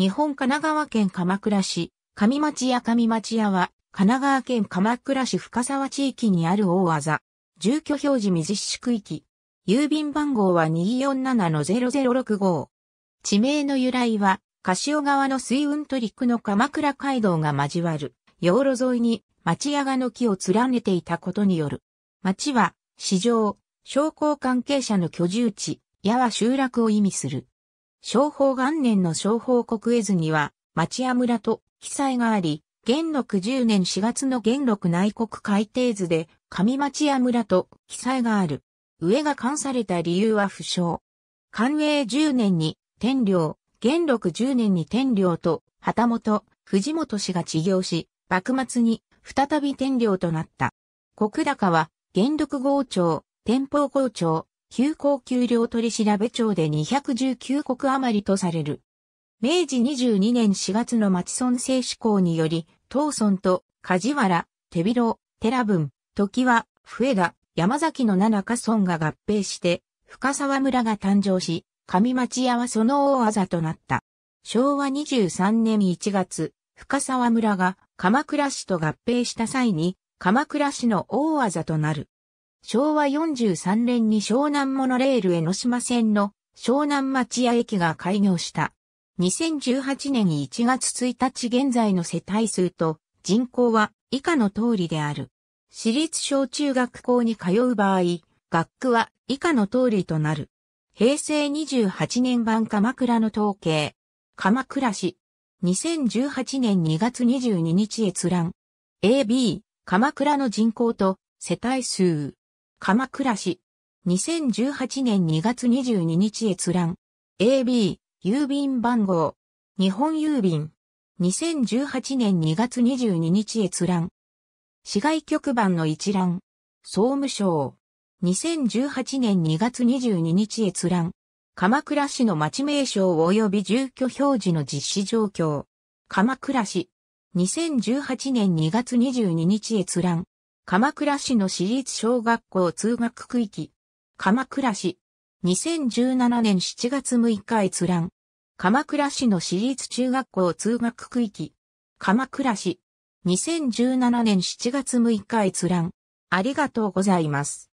日本神奈川県鎌倉市、上町屋上町屋は、神奈川県鎌倉市深沢地域にある大技。住居表示水施区域。郵便番号は247-0065。地名の由来は、柏川の水運と陸の鎌倉街道が交わる、養路沿いに町屋が軒を連ねていたことによる。町は、市場、商工関係者の居住地、矢は集落を意味する。商法元年の商法国絵図には、町屋村と記載があり、元禄10年4月の元禄内国改定図で、上町屋村と記載がある。上が冠された理由は不詳。官営10年に天領、元禄10年に天領と旗本、藤本氏が治業し、幕末に再び天領となった。国高は、元禄豪朝、天保豪朝、急行給料取調べ庁で219国余りとされる。明治22年4月の町村制施行により、東村と梶原、手広、寺文、時は、笛田、山崎の七か村が合併して、深沢村が誕生し、上町屋はその大あざとなった。昭和23年1月、深沢村が鎌倉市と合併した際に、鎌倉市の大あざとなる。昭和43年に湘南モノレール江ノ島線の湘南町屋駅が開業した。2018年1月1日現在の世帯数と人口は以下の通りである。私立小中学校に通う場合、学区は以下の通りとなる。平成28年版鎌倉の統計。鎌倉市。2018年2月22日閲覧。AB、鎌倉の人口と世帯数。鎌倉市。2018年2月22日閲覧。AB、郵便番号。日本郵便。2018年2月22日閲覧。市外局番の一覧。総務省。2018年2月22日閲覧。鎌倉市の町名称及び住居表示の実施状況。鎌倉市。2018年2月22日閲覧。鎌倉市の市立小学校通学区域。鎌倉市。2017年7月6日閲覧。鎌倉市の市立中学校通学区域。鎌倉市。2017年7月6日閲覧。ありがとうございます。